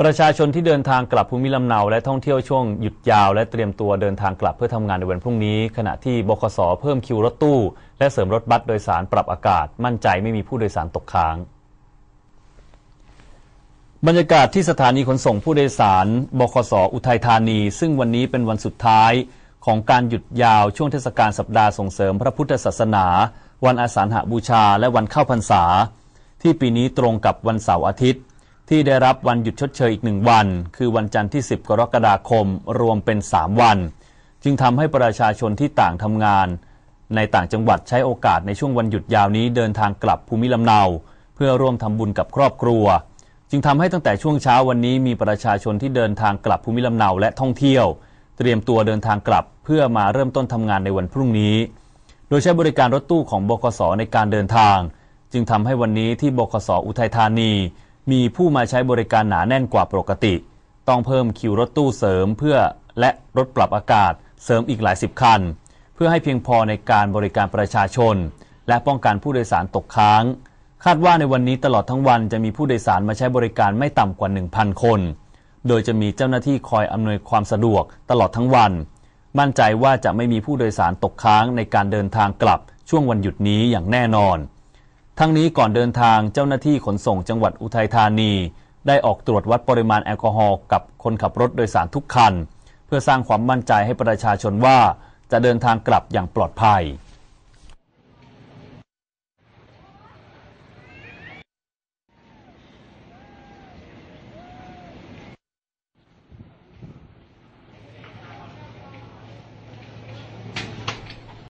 ประชาชนที่เดินทางกลับภูมิลำเนาและท่องเที่ยวช่วงหยุดยาวและเตรียมตัวเดินทางกลับเพื่อทำงานในวันพรุ่งนี้ ขณะที่บคสเพิ่มคิวรถตู้และเสริมรถบัสโดยสารปรับอากาศมั่นใจไม่มีผู้โดยสารตกค้าง บรรยากาศที่สถานีขนส่งผู้โดยสารบคสอุทัยธานีซึ่งวันนี้เป็นวันสุดท้ายของการหยุดยาว ช่วงเทศกาลสัปดาห์ส่งเสริม พระพุทธศาสนา วันอาสาฬหบูชาและวันเข้าพรรษา ที่ปีนี้ตรงกับวันเสาร์อาทิตย์ที่ได้รับวันหยุดชดเชยอีกหนึ่งวัน คือวันจันทร์ที่ 10 กรกฎาคมรวมเป็น 3 วัน จึงทำให้ประชาชนที่ต่างทำงาน ในต่างจังหวัดใช้โอกาสในช่วงวันหยุดยาวนี้เดินทางกลับภูมิลำเนา เพื่อร่วมทำบุญกับครอบครัว จึงทำให้ตั้งแต่ช่วงเช้าวันนี้มีประชาชนที่เดินทางกลับภูมิลำเนาและท่องเที่ยว เตรียมตัวเดินทางกลับเพื่อมาเริ่มต้นทำงานในวันพรุ่งนี้ โดยใช้บริการรถตู้ของบคสในการเดินทาง จึงทำให้วันนี้ที่บคสอุทัยธานีมีผู้มาใช้บริการหนาแน่นกว่าปกติ ต้องเพิ่มคิวรถตู้เสริมเพื่อและรถปรับอากาศเสริมอีกหลายสิบคัน เพื่อให้เพียงพอในการบริการประชาชน และป้องกันผู้โดยสารตกค้าง คาดว่าในวันนี้ตลอดทั้งวันจะมีผู้โดยสารมาใช้บริการไม่ต่ำกว่า 1,000 คน โดยจะมีเจ้าหน้าที่คอยอำนวยความสะดวกตลอดทั้งวัน มั่นใจว่าจะไม่มีผู้โดยสารตกค้างในการเดินทางกลับช่วงวันหยุดนี้อย่างแน่นอนทั้งนี้ก่อนเดินทางเจ้าหน้าที่ขนส่งจังหวัดอุทัยธานี ได้ออกตรวจวัดปริมาณแอลกอฮอล์กับคนขับรถโดยสารทุกคัน เพื่อสร้างความมั่นใจให้ประชาชนว่าจะเดินทางกลับอย่างปลอดภัย